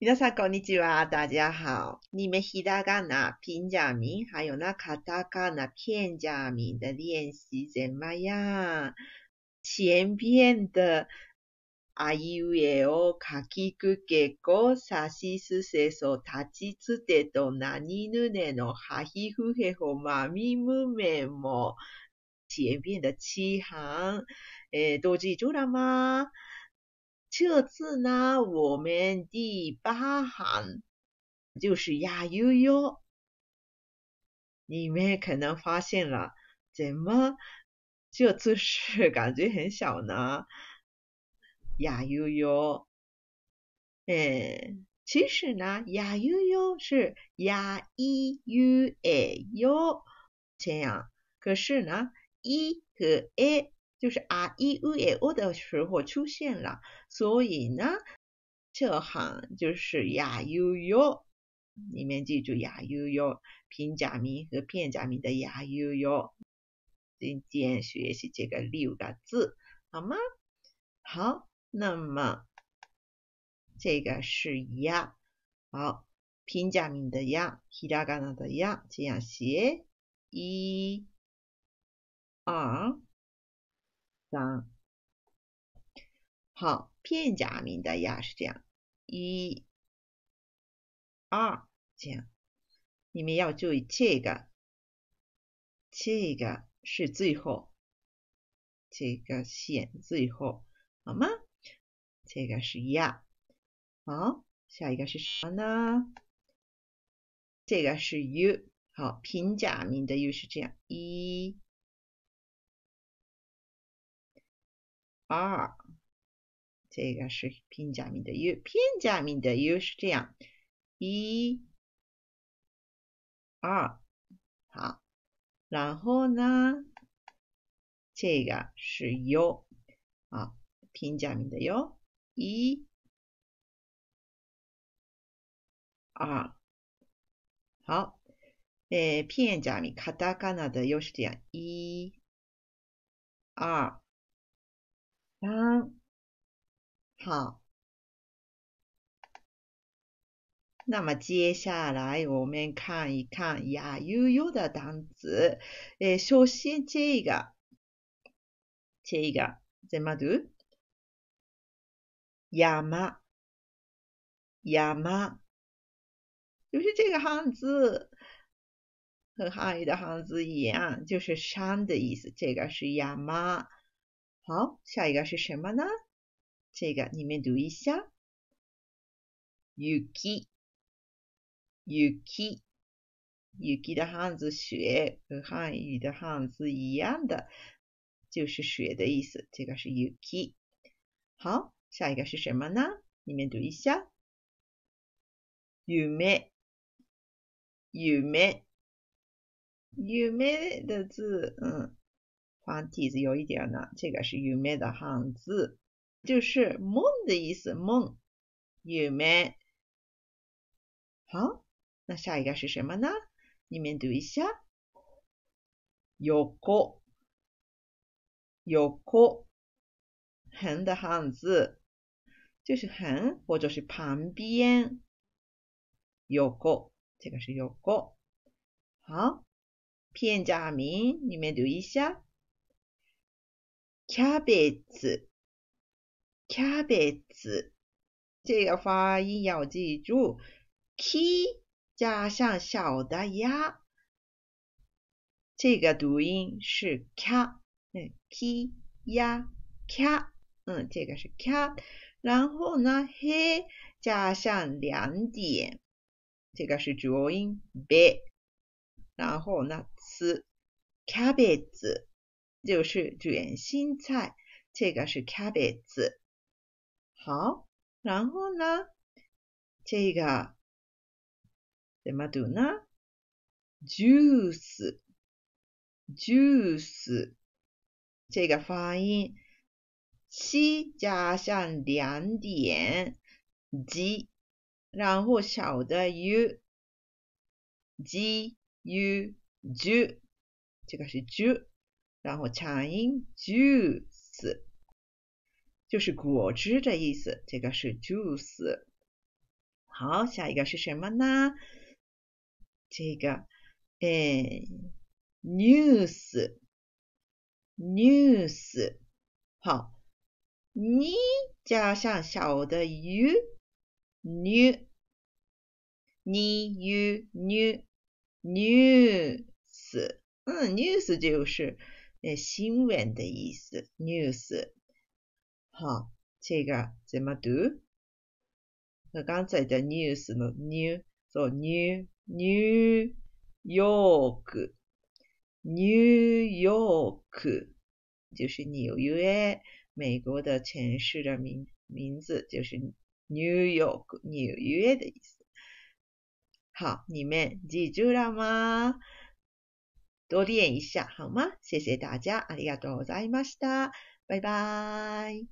みなさん、こんにちは。大家好。に。め。ひらがな、ピンジャーミン、は。よ。な。カタカナ、ケンジャミン的练习怎么样前面的あいうえをか。きくけこ、さしすせそ、たちつてと、なにぬねの、はひふへほ、まみむめも。前面的七行。え、どじじゅらま这次呢，我们第八行就是“呀悠悠”。你们可能发现了，怎么这次是感觉很小呢？“呀悠悠”，嗯，其实呢，“呀悠悠”是“呀一呦哎呦。这样。可是呢，“一”和哎就是啊 e u a o 的时候出现了，所以呢，这行就是呀 u u，你们记住呀 u u，平假名和片假名的呀 u u，今天学习这个六个字，好吗？好，那么这个是呀，好，平假名的呀，ひらがな的呀，这样写，一，二。三，好，片假名的呀是这样，一、二，这样，你们要注意这个，这个是最后，这个写最后，好吗？这个是呀，好，下一个是什么呢？这个是 u，好，平假名的 u 是这样，一。二，这个是平假名的 u，片假名的 u 是这样。一，二，好。然后呢，这个是 u，好，平假名的 u。一，二，好。诶，片假名カタカナ的 u 是这样。一，二。山好，那么接下来我们看一看雅悠悠的单词。首先这个，这个怎么读？山，山，就是这个汉字，和汉语的汉字一样，就是山的意思。这个是山。好，下一个是什么呢？这个，你们读一下 y u k y u k i y u k 的汉字雪和汉语的汉字一样的，就是雪的意思。这个是 yuki。好，下一个是什么呢？你们读一下 y u m e u m e u m e 的字，嗯。放底子有一点呢，这个是有没的汉字，就是“梦”的意思。梦有没。好，那下一个是什么呢？你们读一下有 o 有 o 横的汉字，就是横或者是旁边。有 o 这个是有 o 好，片假名，你们读一下。cabbage，cabbage，这个发音要记住，k 加上小的呀，这个读音是 ka，嗯，k 呀，ka，嗯，这个是 ka，然后呢，h e 加上两点，这个是浊音 b，然后呢，cabbage。就是卷心菜，这个是 cabbage。好，然后呢，这个怎么读呢？juice，juice，这个发音，j 加上两点，g，然后小的 u，g u ju，这个是 ju。然后长音 juice 就是果汁的意思，这个是 juice。好，下一个是什么呢？这个，嗯，news，news，好，n 加上小的 u，nu，nu，nu，news，嗯，news 就是。新闻的意思，news。好，这个怎么读？我刚才的 news 呢 new，so new，new York，New York 就是纽约，美国的城市的名名字就是 New York，纽约的意思。好，你们记住了吗？多练一下好吗？谢谢大家，ありがとうございました。バイバイ。